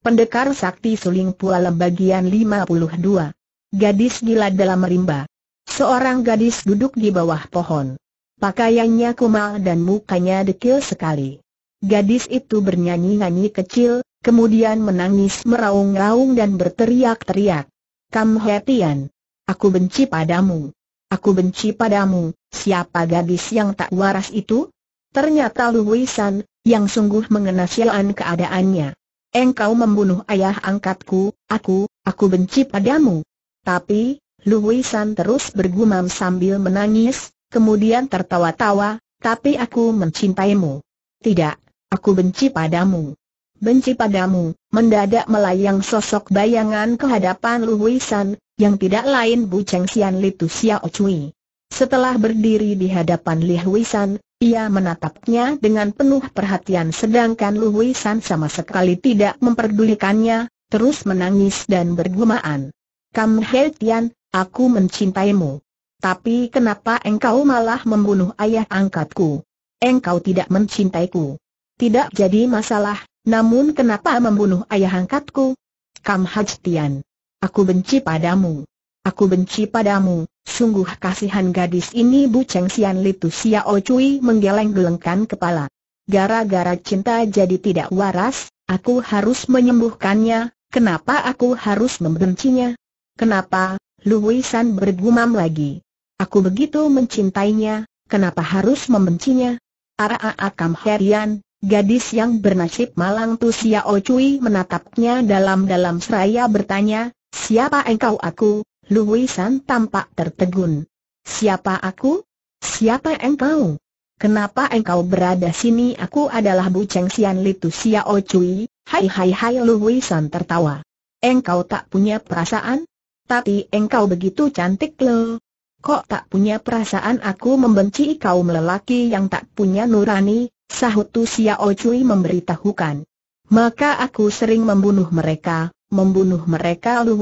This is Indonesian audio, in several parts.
Pendekar Sakti Suling Pualem bagian 52. Gadis gila dalam rimba. Seorang gadis duduk di bawah pohon. Pakaiannya kumal dan mukanya dekil sekali. Gadis itu bernyanyi-nyanyi kecil, kemudian menangis meraung-raung dan berteriak-teriak. Kam Hetian, aku benci padamu. Aku benci padamu, siapa gadis yang tak waras itu? Ternyata Luwisan, yang sungguh mengenasiaan keadaannya. Engkau membunuh ayah angkatku, aku, aku benci padamu. Tapi, Lu Luwisan terus bergumam sambil menangis, kemudian tertawa-tawa, tapi aku mencintaimu. Tidak, aku benci padamu. Benci padamu, mendadak melayang sosok bayangan ke hadapan Luwisan, yang tidak lain Bu Cheng Sian Litu Xiao Cui. Setelah berdiri di hadapan Li Huisan, ia menatapnya dengan penuh perhatian sedangkan Lu San sama sekali tidak memperdulikannya, terus menangis dan bergumaan. Kam He Tian, aku mencintaimu. Tapi kenapa engkau malah membunuh ayah angkatku? Engkau tidak mencintaiku. Tidak jadi masalah, namun kenapa membunuh ayah angkatku? Kam Haj Aku benci padamu. Aku benci padamu, Sungguh kasihan gadis ini Bu Cheng Sian Litu O Cui menggeleng-gelengkan kepala. Gara-gara cinta jadi tidak waras, aku harus menyembuhkannya, kenapa aku harus membencinya? Kenapa, Lu San bergumam lagi. Aku begitu mencintainya, kenapa harus membencinya? Arah Akam Herian, gadis yang bernasib malang Tu Sia O Cui menatapnya dalam-dalam seraya bertanya, siapa engkau aku, Lu tampak tertegun. Siapa aku? Siapa engkau? Kenapa engkau berada sini? Aku adalah Bu Cheng Sian Litu O Cui. Hai hai hai Lu tertawa. Engkau tak punya perasaan? Tapi engkau begitu cantik loh. Kok tak punya perasaan aku membenci kaum lelaki yang tak punya nurani, sahut Tu O Cui memberitahukan. Maka aku sering membunuh mereka, membunuh mereka Lu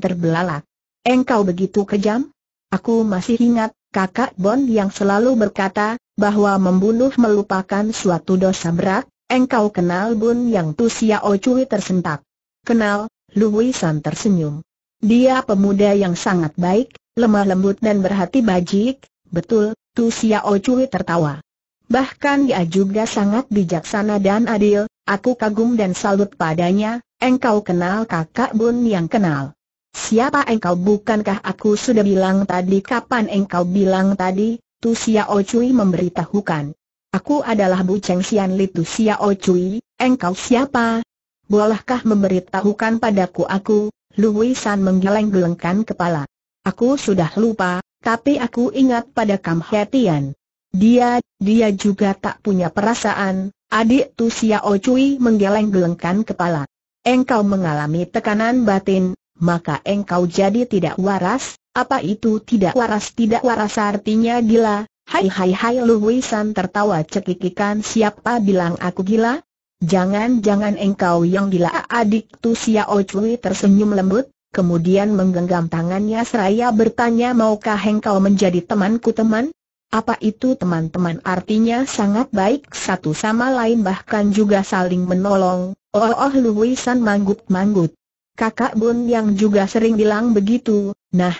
terbelalak. Engkau begitu kejam? Aku masih ingat, kakak Bon yang selalu berkata, bahwa membunuh melupakan suatu dosa berat, engkau kenal Bun yang tu Sia Cui tersentak. Kenal, Wei San tersenyum. Dia pemuda yang sangat baik, lemah lembut dan berhati bajik, betul, tu Sia Cui tertawa. Bahkan dia juga sangat bijaksana dan adil, aku kagum dan salut padanya, engkau kenal kakak Bun yang kenal. Siapa engkau bukankah aku sudah bilang tadi kapan engkau bilang tadi, Tu Sia O oh Cui memberitahukan. Aku adalah Bu Cheng Sian Li Tu O oh Cui, engkau siapa? Bolehkah memberitahukan padaku aku, Lu Wei San menggeleng-gelengkan kepala. Aku sudah lupa, tapi aku ingat pada Kam Hetian. Dia, dia juga tak punya perasaan, adik Tu Sia O oh Cui menggeleng-gelengkan kepala. Engkau mengalami tekanan batin, maka engkau jadi tidak waras, apa itu tidak waras tidak waras artinya gila, hai hai hai Luwisan tertawa cekikikan siapa bilang aku gila? Jangan-jangan engkau yang gila adik tu Sia Cui tersenyum lembut, kemudian menggenggam tangannya seraya bertanya maukah engkau menjadi temanku teman? Apa itu teman-teman artinya sangat baik satu sama lain bahkan juga saling menolong. Oh oh Luwisan manggut-manggut kakak Bun yang juga sering bilang begitu, nah,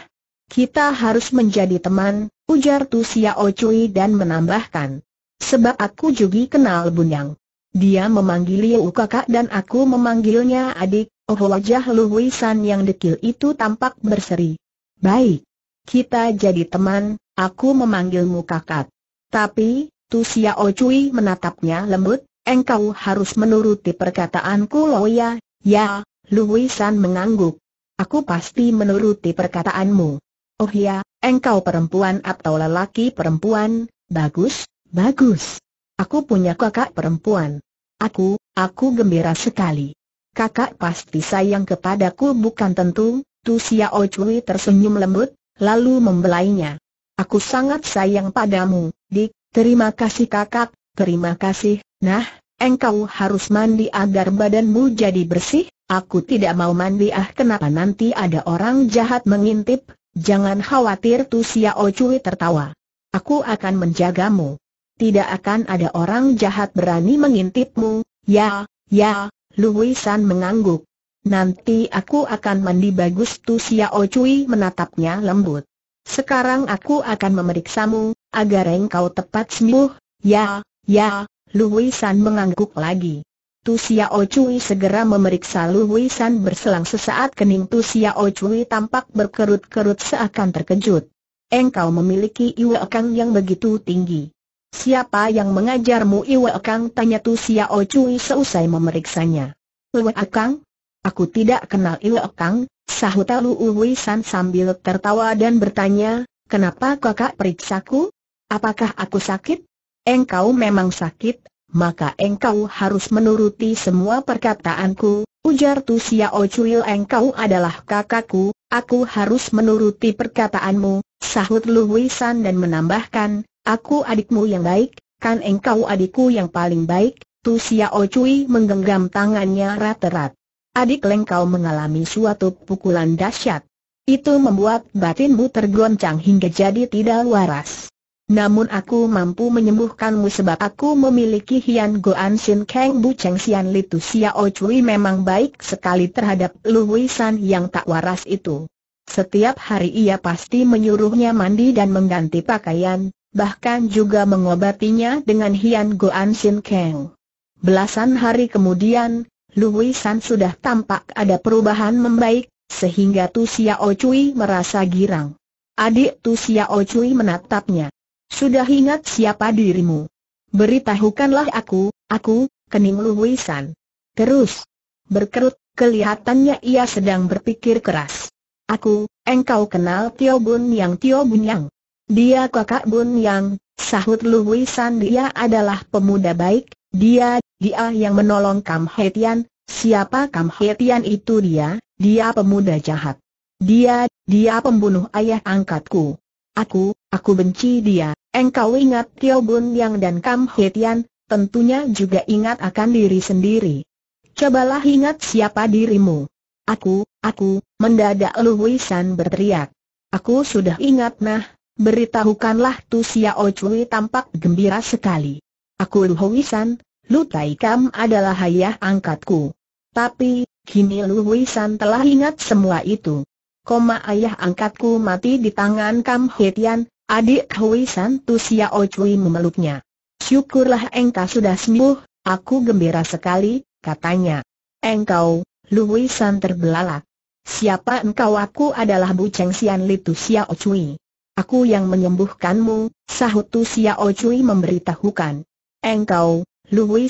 kita harus menjadi teman, ujar Tu Xiao Cui dan menambahkan. Sebab aku juga kenal Bun Yang. Dia memanggil Liu kakak dan aku memanggilnya adik, oh wajah Luwisan yang dekil itu tampak berseri. Baik, kita jadi teman, aku memanggilmu kakak. Tapi, Tu Xiao Cui menatapnya lembut, engkau harus menuruti perkataanku Loya, ya, Lu Wisan mengangguk. Aku pasti menuruti perkataanmu. Oh ya, engkau perempuan atau lelaki perempuan, bagus, bagus. Aku punya kakak perempuan. Aku, aku gembira sekali. Kakak pasti sayang kepadaku bukan tentu, Tu Xiao Cui tersenyum lembut, lalu membelainya. Aku sangat sayang padamu, dik, terima kasih kakak, terima kasih, nah, engkau harus mandi agar badanmu jadi bersih, aku tidak mau mandi ah kenapa nanti ada orang jahat mengintip, jangan khawatir tu Xiao Cui tertawa. Aku akan menjagamu. Tidak akan ada orang jahat berani mengintipmu, ya, ya, Luisan mengangguk. Nanti aku akan mandi bagus tu Xiao Cui menatapnya lembut. Sekarang aku akan memeriksamu, agar engkau tepat sembuh, ya, ya, Lu San mengangguk lagi. Tu Xiao Cui segera memeriksa Lu San berselang sesaat kening Tu Xiao Cui tampak berkerut-kerut seakan terkejut. Engkau memiliki Iwe Kang yang begitu tinggi. Siapa yang mengajarmu Iwe Kang? Tanya Tu Xiao Cui seusai memeriksanya. Iwe Kang? Aku tidak kenal Iwe Kang, sahut Lu San sambil tertawa dan bertanya, kenapa kakak periksaku? Apakah aku sakit? engkau memang sakit, maka engkau harus menuruti semua perkataanku, ujar Tu Xiao engkau adalah kakakku, aku harus menuruti perkataanmu, sahut Lu Wisan dan menambahkan, aku adikmu yang baik, kan engkau adikku yang paling baik, Tu Xiao Cui menggenggam tangannya rat-rat. Adik lengkau mengalami suatu pukulan dahsyat. Itu membuat batinmu tergoncang hingga jadi tidak waras. Namun aku mampu menyembuhkanmu sebab aku memiliki Hian Goan Sin Kang Bu Cheng Sian Litu o Cui memang baik sekali terhadap Lu hui san yang tak waras itu. Setiap hari ia pasti menyuruhnya mandi dan mengganti pakaian, bahkan juga mengobatinya dengan Hian Goan Sin Kang. Belasan hari kemudian, Lu hui san sudah tampak ada perubahan membaik, sehingga Tu o Cui merasa girang. Adik Tu o Cui menatapnya. Sudah ingat siapa dirimu? Beritahukanlah aku, aku, Kening Luwisan. Terus. Berkerut, kelihatannya ia sedang berpikir keras. Aku, engkau kenal Tio Bun Yang Tio Bun Yang. Dia kakak Bun Yang, sahut Luwisan dia adalah pemuda baik, dia, dia yang menolong Kam Hetian, siapa Kam Hetian itu dia, dia pemuda jahat. Dia, dia pembunuh ayah angkatku. Aku, aku benci dia, Engkau ingat Tio Bun Yang dan Kam Hetian, tentunya juga ingat akan diri sendiri. Cobalah ingat siapa dirimu. Aku, aku, mendadak Lu San berteriak. Aku sudah ingat nah, beritahukanlah Tu Sia Cui tampak gembira sekali. Aku Lu San, Lu Tai Kam adalah ayah angkatku. Tapi, kini Lu San telah ingat semua itu. Koma ayah angkatku mati di tangan Kam Hetian, Adik Hui San Tu O oh Cui memeluknya. Syukurlah engkau sudah sembuh, aku gembira sekali, katanya. Engkau, Hui San terbelalak. Siapa engkau aku adalah Bu Cheng Xianli Li Tu O oh Cui. Aku yang menyembuhkanmu, sahut Tu O oh Cui memberitahukan. Engkau,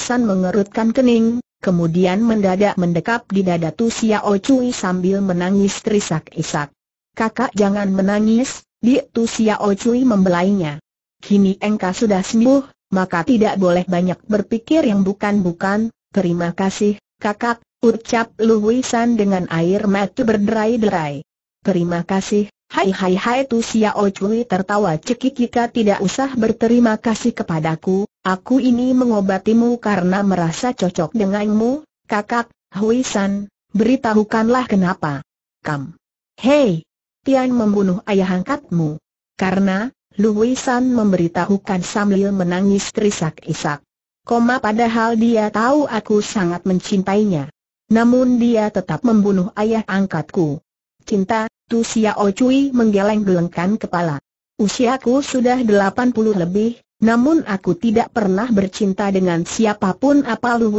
San mengerutkan kening, kemudian mendadak mendekap di dada Tu O Cui sambil menangis terisak-isak. Kakak jangan menangis, di Tu Xiao Cui membelainya. Kini engkau sudah sembuh, maka tidak boleh banyak berpikir yang bukan-bukan, terima kasih, kakak, ucap Lu Wisan dengan air mata berderai-derai. Terima kasih, hai hai hai Tu Xiao Cui tertawa cekikika tidak usah berterima kasih kepadaku, aku ini mengobatimu karena merasa cocok denganmu, kakak, Hui San, beritahukanlah kenapa. Kam. Hei, Tian membunuh ayah angkatmu. Karena, Lu San memberitahukan sambil menangis terisak-isak. Koma padahal dia tahu aku sangat mencintainya. Namun dia tetap membunuh ayah angkatku. Cinta, Tu Xiao Cui menggeleng-gelengkan kepala. Usiaku sudah 80 lebih, namun aku tidak pernah bercinta dengan siapapun apa Lu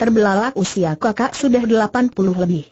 terbelalak usia kakak sudah 80 lebih.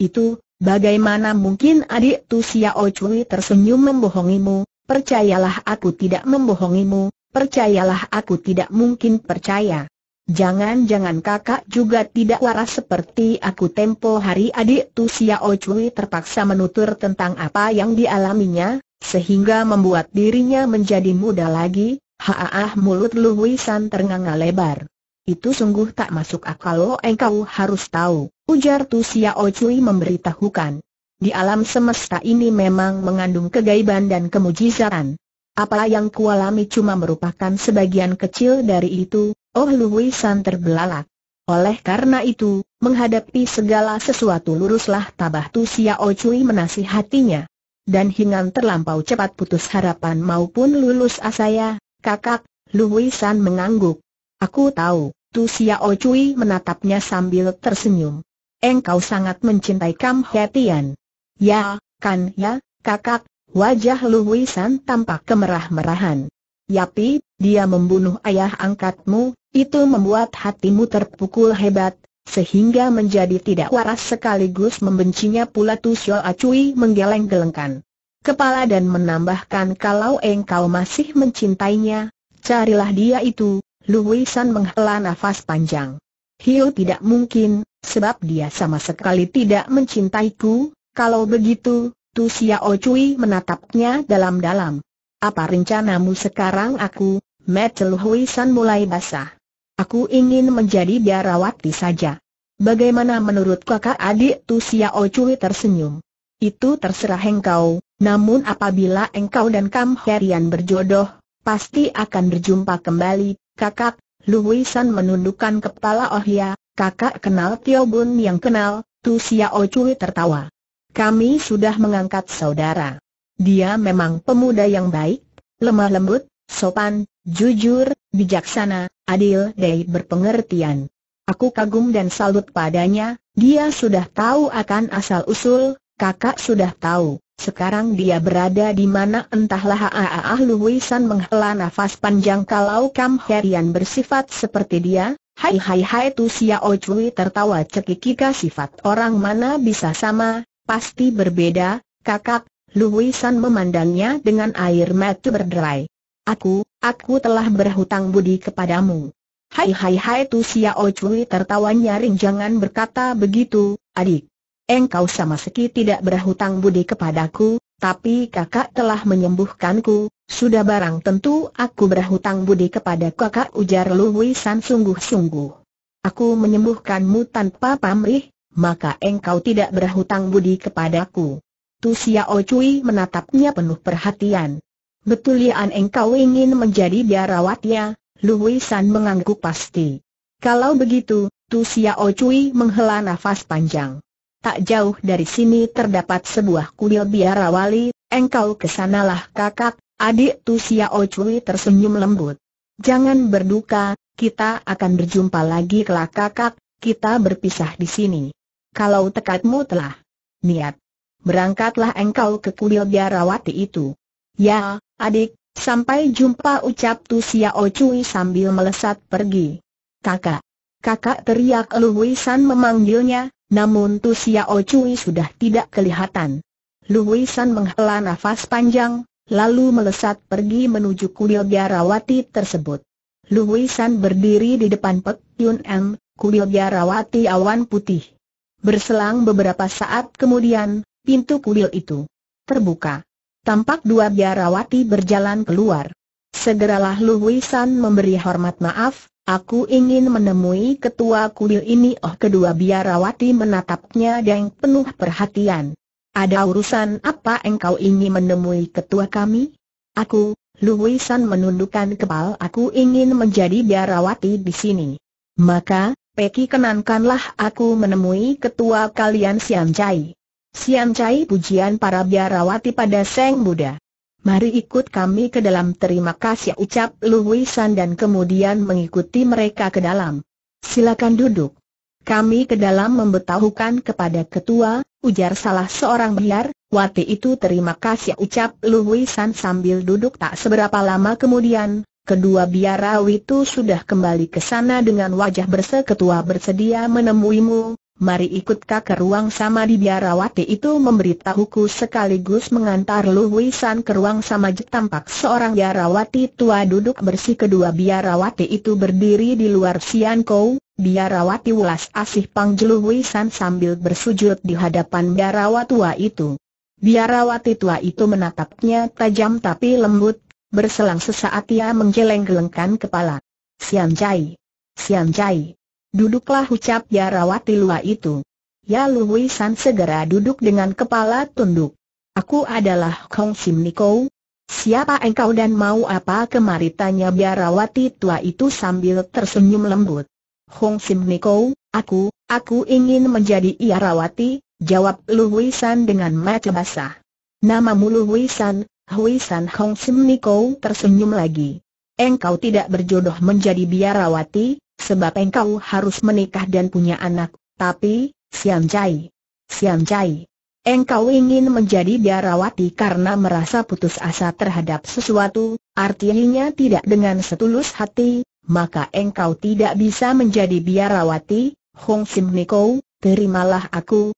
Itu, Bagaimana mungkin adik tu Xiao Cui tersenyum membohongimu, percayalah aku tidak membohongimu, percayalah aku tidak mungkin percaya. Jangan-jangan kakak juga tidak waras seperti aku tempo hari adik Tu Xiao Cui terpaksa menutur tentang apa yang dialaminya, sehingga membuat dirinya menjadi muda lagi, haah mulut Lu terengah ternganga lebar. Itu sungguh tak masuk akal oh, engkau harus tahu. Ujar Tu Xiao Cui memberitahukan. Di alam semesta ini memang mengandung kegaiban dan kemujizatan. Apa yang kualami cuma merupakan sebagian kecil dari itu, Oh Lui San terbelalak. Oleh karena itu, menghadapi segala sesuatu luruslah tabah Tu Xiao Cui menasihatinya. Dan hingga terlampau cepat putus harapan maupun lulus asaya, kakak, Lui San mengangguk. Aku tahu, Tu Xiao Cui menatapnya sambil tersenyum engkau sangat mencintai Kam Hetian. Ya, kan ya, kakak, wajah Luwisan tampak kemerah-merahan. Yapi, dia membunuh ayah angkatmu, itu membuat hatimu terpukul hebat, sehingga menjadi tidak waras sekaligus membencinya pula Tu Acui menggeleng-gelengkan kepala dan menambahkan kalau engkau masih mencintainya, carilah dia itu, Luwisan menghela nafas panjang. Hiu tidak mungkin, sebab dia sama sekali tidak mencintaiku, kalau begitu, Tu Xiao Cui menatapnya dalam-dalam. Apa rencanamu sekarang aku, Metel San mulai basah. Aku ingin menjadi biarawati saja. Bagaimana menurut kakak adik Tu Xiao Cui tersenyum? Itu terserah engkau, namun apabila engkau dan Kam Herian berjodoh, pasti akan berjumpa kembali, kakak, San menundukkan kepala Oh ya, kakak kenal Tio Bun yang kenal, Tu Xiao Cui tertawa. Kami sudah mengangkat saudara. Dia memang pemuda yang baik, lemah lembut, sopan, jujur, bijaksana, adil dan berpengertian. Aku kagum dan salut padanya, dia sudah tahu akan asal-usul, kakak sudah tahu. Sekarang dia berada di mana entahlah Aaah ahluwisan menghela nafas panjang kalau Kam Herian bersifat seperti dia, Hai hai hai tu Xiao tertawa cekikika sifat orang mana bisa sama, pasti berbeda, kakak, Luisan memandangnya dengan air mata berderai. Aku, aku telah berhutang budi kepadamu. Hai hai hai tu Xiao tertawanya tertawa nyaring jangan berkata begitu, adik. Engkau sama sekali tidak berhutang budi kepadaku, tapi kakak telah menyembuhkanku, sudah barang tentu aku berhutang budi kepada kakak ujar Lu Wisan sungguh-sungguh. Aku menyembuhkanmu tanpa pamrih, maka engkau tidak berhutang budi kepadaku. Tu Xiao Cui menatapnya penuh perhatian. Betul ya engkau ingin menjadi biarawatnya, Lu Wisan mengangguk pasti. Kalau begitu, Tu Xiao Cui menghela nafas panjang tak jauh dari sini terdapat sebuah kuil biarawali, engkau kesanalah kakak, adik Tu O Cui tersenyum lembut. Jangan berduka, kita akan berjumpa lagi kelak kakak, kita berpisah di sini. Kalau tekadmu telah niat, berangkatlah engkau ke kuil biarawati itu. Ya, adik, sampai jumpa ucap Tu Xiao sambil melesat pergi. Kakak. Kakak teriak Luwisan memanggilnya, namun Tu Xiao Cui sudah tidak kelihatan. Luwisan menghela nafas panjang, lalu melesat pergi menuju kuil biarawati tersebut. Luwisan berdiri di depan Pek Yun M, kuil biarawati awan putih. Berselang beberapa saat kemudian, pintu kuil itu terbuka. Tampak dua biarawati berjalan keluar. Segeralah Luwisan memberi hormat maaf, Aku ingin menemui ketua kuil ini oh kedua biarawati menatapnya dengan penuh perhatian. Ada urusan apa engkau ingin menemui ketua kami? Aku, Luwisan menundukkan kepal aku ingin menjadi biarawati di sini. Maka, Peki kenankanlah aku menemui ketua kalian Siam Chai. Siam Chai pujian para biarawati pada Seng Buddha. Mari ikut kami ke dalam terima kasih ucap Luwisan dan kemudian mengikuti mereka ke dalam. Silakan duduk. Kami ke dalam membetahukan kepada ketua, ujar salah seorang biar, wati itu terima kasih ucap Luwisan sambil duduk tak seberapa lama kemudian, kedua biarawi itu sudah kembali ke sana dengan wajah berseketua bersedia menemuimu, mari ikutkah ke ruang sama di biarawati itu memberitahuku sekaligus mengantar Lu Wisan ke ruang sama tampak seorang biarawati tua duduk bersih kedua biarawati itu berdiri di luar Sian Kou, biarawati ulas asih panggil Wisan sambil bersujud di hadapan biarawati tua itu. Biarawati tua itu menatapnya tajam tapi lembut, berselang sesaat ia menggeleng gelengkan kepala. Sian Jai. Sian Jai. Duduklah ucap Yarawati Lua itu. Ya Luhui San segera duduk dengan kepala tunduk. Aku adalah Kong Sim Niko. Siapa engkau dan mau apa kemari tanya Biarawati tua itu sambil tersenyum lembut. hong Sim Niko, aku, aku ingin menjadi Iarawati, jawab Luhui San dengan mata basah. Namamu Luhui San, Hui San Hong Sim Niko tersenyum lagi. Engkau tidak berjodoh menjadi biarawati, Sebab engkau harus menikah dan punya anak, tapi, Siam Jai. Siam Jai. Engkau ingin menjadi biarawati karena merasa putus asa terhadap sesuatu, artinya tidak dengan setulus hati, maka engkau tidak bisa menjadi biarawati, Hong Sim Niko, terimalah aku,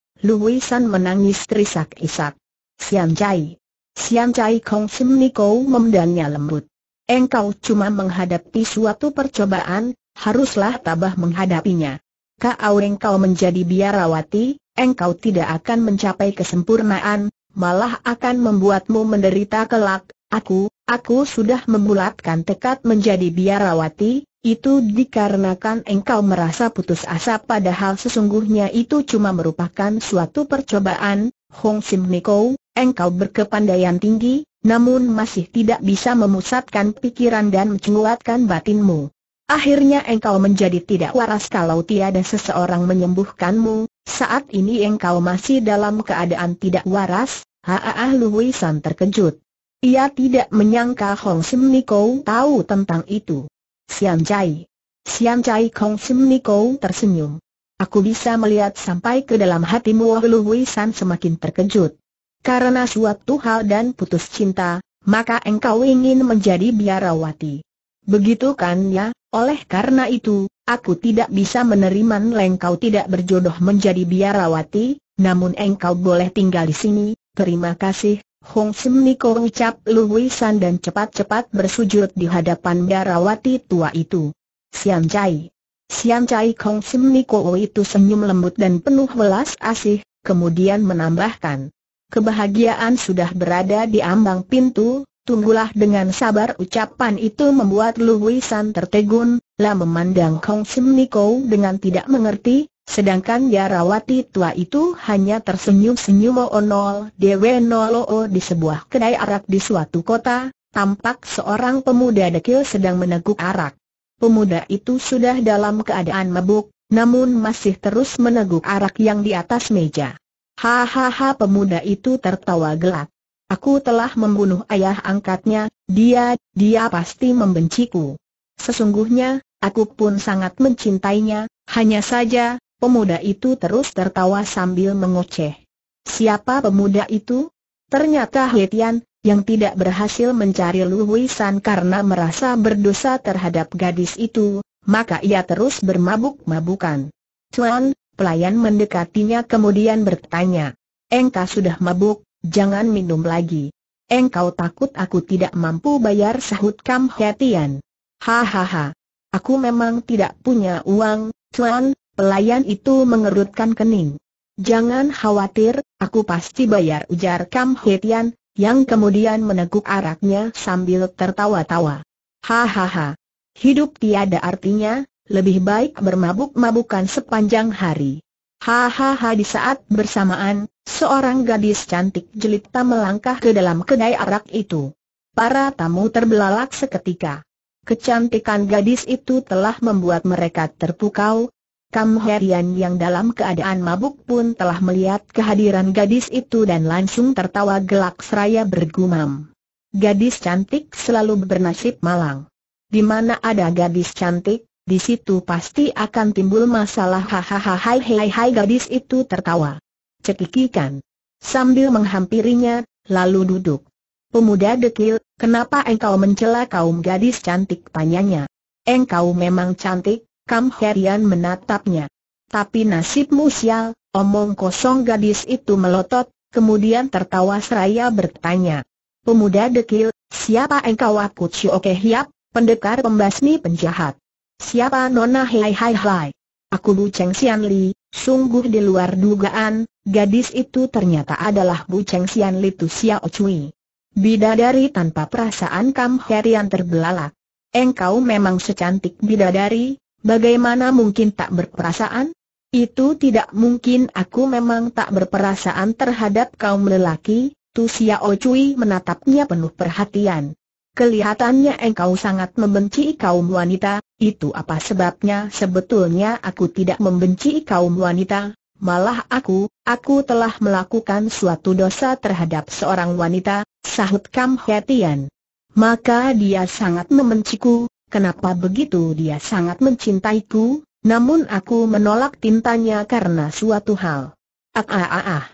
San menangis terisak-isak. Siam Jai. Siam Jai Hong Sim Niko memdannya lembut. Engkau cuma menghadapi suatu percobaan, haruslah tabah menghadapinya. Kau engkau menjadi biarawati, engkau tidak akan mencapai kesempurnaan, malah akan membuatmu menderita kelak. Aku, aku sudah membulatkan tekad menjadi biarawati, itu dikarenakan engkau merasa putus asa padahal sesungguhnya itu cuma merupakan suatu percobaan, Hong Sim Niko, engkau berkepandaian tinggi, namun masih tidak bisa memusatkan pikiran dan menguatkan batinmu. Akhirnya engkau menjadi tidak waras kalau tiada seseorang menyembuhkanmu, saat ini engkau masih dalam keadaan tidak waras, Haah Lui San terkejut. Ia tidak menyangka Hong Sim Niko tahu tentang itu. Sian Chai. Sian Chai Hong Sim Niko tersenyum. Aku bisa melihat sampai ke dalam hatimu Lui San semakin terkejut. Karena suatu hal dan putus cinta, maka engkau ingin menjadi biarawati. Begitu kan ya, oleh karena itu, aku tidak bisa menerima engkau tidak berjodoh menjadi biarawati, namun engkau boleh tinggal di sini, terima kasih. Hong Sim Niko ucap luwisan dan cepat-cepat bersujud di hadapan biarawati tua itu. Siam Chai. Siam Chai Hong Sim Niko itu senyum lembut dan penuh welas asih, kemudian menambahkan. Kebahagiaan sudah berada di ambang pintu, Tunggulah dengan sabar ucapan itu membuat Lu Wisan tertegun, lah memandang Kong Sim Niko dengan tidak mengerti, sedangkan Yarawati tua itu hanya tersenyum-senyum o oh, nol dewe o oh, di sebuah kedai arak di suatu kota, tampak seorang pemuda dekil sedang meneguk arak. Pemuda itu sudah dalam keadaan mabuk, namun masih terus meneguk arak yang di atas meja. Hahaha pemuda itu tertawa gelak. Aku telah membunuh ayah angkatnya, dia, dia pasti membenciku. Sesungguhnya, aku pun sangat mencintainya, hanya saja, pemuda itu terus tertawa sambil mengoceh. Siapa pemuda itu? Ternyata Hetian, yang tidak berhasil mencari Luwisan karena merasa berdosa terhadap gadis itu, maka ia terus bermabuk-mabukan. Tuan, pelayan mendekatinya kemudian bertanya, Engkau sudah mabuk, Jangan minum lagi. Engkau takut aku tidak mampu bayar sahut Kam Hetian. Hahaha. Aku memang tidak punya uang, Tuan, pelayan itu mengerutkan kening. Jangan khawatir, aku pasti bayar ujar Kam Hetian, yang kemudian meneguk araknya sambil tertawa-tawa. Hahaha. Hidup tiada artinya, lebih baik bermabuk-mabukan sepanjang hari. Hahaha di saat bersamaan, Seorang gadis cantik jelita melangkah ke dalam kedai arak itu. Para tamu terbelalak seketika. Kecantikan gadis itu telah membuat mereka terpukau. Kam Herian yang dalam keadaan mabuk pun telah melihat kehadiran gadis itu dan langsung tertawa gelak seraya bergumam. Gadis cantik selalu bernasib malang. Di mana ada gadis cantik, di situ pasti akan timbul masalah hahaha hai hai hai gadis itu tertawa cekikikan. Sambil menghampirinya, lalu duduk. Pemuda dekil, kenapa engkau mencela kaum gadis cantik tanyanya? Engkau memang cantik, Kam Herian menatapnya. Tapi nasibmu sial, omong kosong gadis itu melotot, kemudian tertawa seraya bertanya. Pemuda dekil, siapa engkau aku Chioke Hiap, pendekar pembasmi penjahat? Siapa Nona Hai Hai Hai? Aku Bu Cheng Xianli, Li, sungguh di luar dugaan, Gadis itu ternyata adalah Bu Cheng Xian Litu Xiao Cui. Bidadari tanpa perasaan Kam Herian terbelalak. Engkau memang secantik bidadari, bagaimana mungkin tak berperasaan? Itu tidak mungkin aku memang tak berperasaan terhadap kaum lelaki, Tu Xiao Cui menatapnya penuh perhatian. Kelihatannya engkau sangat membenci kaum wanita, itu apa sebabnya sebetulnya aku tidak membenci kaum wanita, Malah aku, aku telah melakukan suatu dosa terhadap seorang wanita, sahut Kam Hetian. Maka dia sangat membenciku, kenapa begitu dia sangat mencintaiku, namun aku menolak tintanya karena suatu hal. Ah ah ah ah.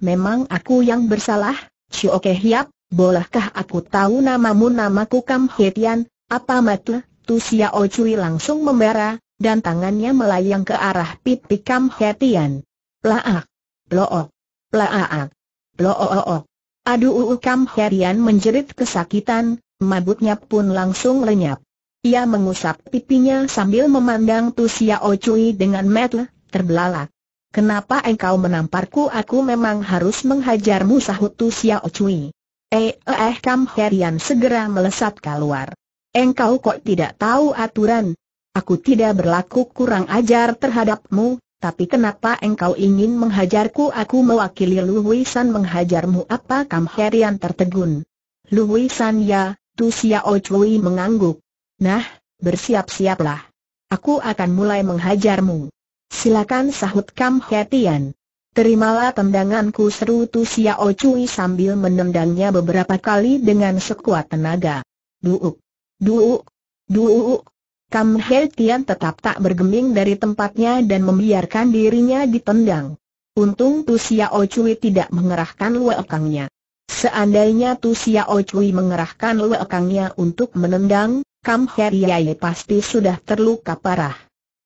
Memang aku yang bersalah, Chioke Hiap, bolehkah aku tahu namamu namaku Kam Hetian, apa matu? Tu Xiao Cui langsung membara, dan tangannya melayang ke arah pipi Kam Hetian. Plaak, Plook! plaak, Plook! Aduh Kam Hetian menjerit kesakitan, mabutnya pun langsung lenyap. Ia mengusap pipinya sambil memandang Tu Xiao Cui dengan metel, terbelalak. Kenapa engkau menamparku? Aku memang harus menghajarmu sahut Tu Xiao Cui. Eh, eh, eh Kam Herian segera melesat keluar. Engkau kok tidak tahu aturan, Aku tidak berlaku kurang ajar terhadapmu, tapi kenapa engkau ingin menghajarku? Aku mewakili Luwisan menghajarmu apa Kam Herian tertegun. Luwisan ya, Tu Xiao Chui mengangguk. Nah, bersiap-siaplah. Aku akan mulai menghajarmu. Silakan sahut Kam Herian. Terimalah tendanganku seru Tu Xiao Cui sambil menendangnya beberapa kali dengan sekuat tenaga. Duuk, duuk, duuk. Kam He Tian tetap tak bergeming dari tempatnya dan membiarkan dirinya ditendang. Untung Tu Xiao Cui tidak mengerahkan luekangnya. Seandainya Tu Xiao Cui mengerahkan luekangnya untuk menendang, Kam He Yai pasti sudah terluka parah.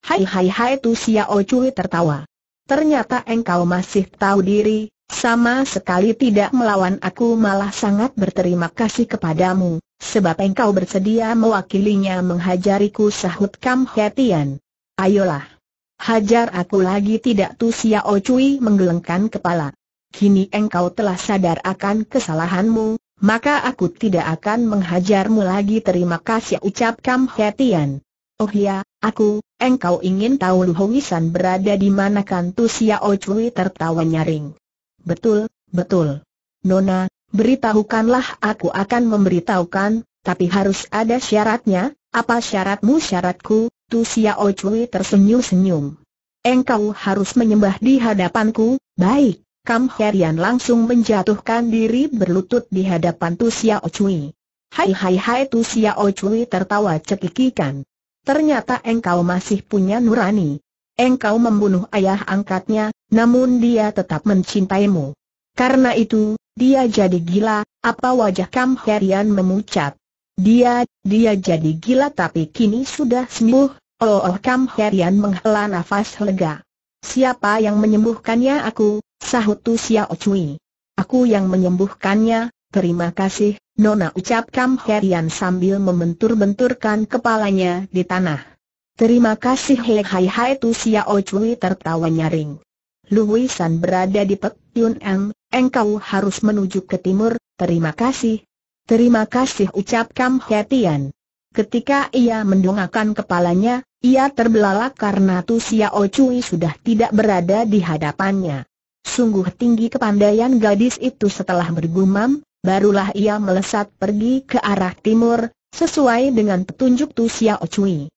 Hai hai hai Tu Xiao Cui tertawa. Ternyata engkau masih tahu diri, sama sekali tidak melawan aku malah sangat berterima kasih kepadamu, sebab engkau bersedia mewakilinya menghajariku sahut Kam Hetian. Ayolah. Hajar aku lagi tidak tu Xiao menggelengkan kepala. Kini engkau telah sadar akan kesalahanmu, maka aku tidak akan menghajarmu lagi terima kasih ucap Kam Hetian. Oh ya, aku, engkau ingin tahu Luhongisan berada di mana kan Tu Xiao tertawa nyaring. Betul, betul. Nona, beritahukanlah aku akan memberitahukan, tapi harus ada syaratnya, apa syaratmu syaratku, Tu Xiao Cui tersenyum-senyum. Engkau harus menyembah di hadapanku, baik. Kam Herian langsung menjatuhkan diri berlutut di hadapan Tu Xiao Cui. Hai hai hai Tu Xiao Cui tertawa cekikikan. Ternyata engkau masih punya nurani. Engkau membunuh ayah angkatnya, namun dia tetap mencintaimu. Karena itu, dia jadi gila, apa wajah Kam Herian memucat. Dia, dia jadi gila tapi kini sudah sembuh, oh, oh Kam Herian menghela nafas lega. Siapa yang menyembuhkannya aku, sahut Tu Xiao Cui. Aku yang menyembuhkannya, terima kasih, Nona ucap Kam Herian sambil membentur-benturkan kepalanya di tanah. Terima kasih Hei Hai Hai Tu Xiao Cui tertawa nyaring. Luisan berada di Pek Yun Eng, engkau harus menuju ke timur, terima kasih. Terima kasih ucap Kam Hetian. Ketika ia mendongakkan kepalanya, ia terbelalak karena Tu O Cui sudah tidak berada di hadapannya. Sungguh tinggi kepandaian gadis itu setelah bergumam, barulah ia melesat pergi ke arah timur, sesuai dengan petunjuk Tu O Cui.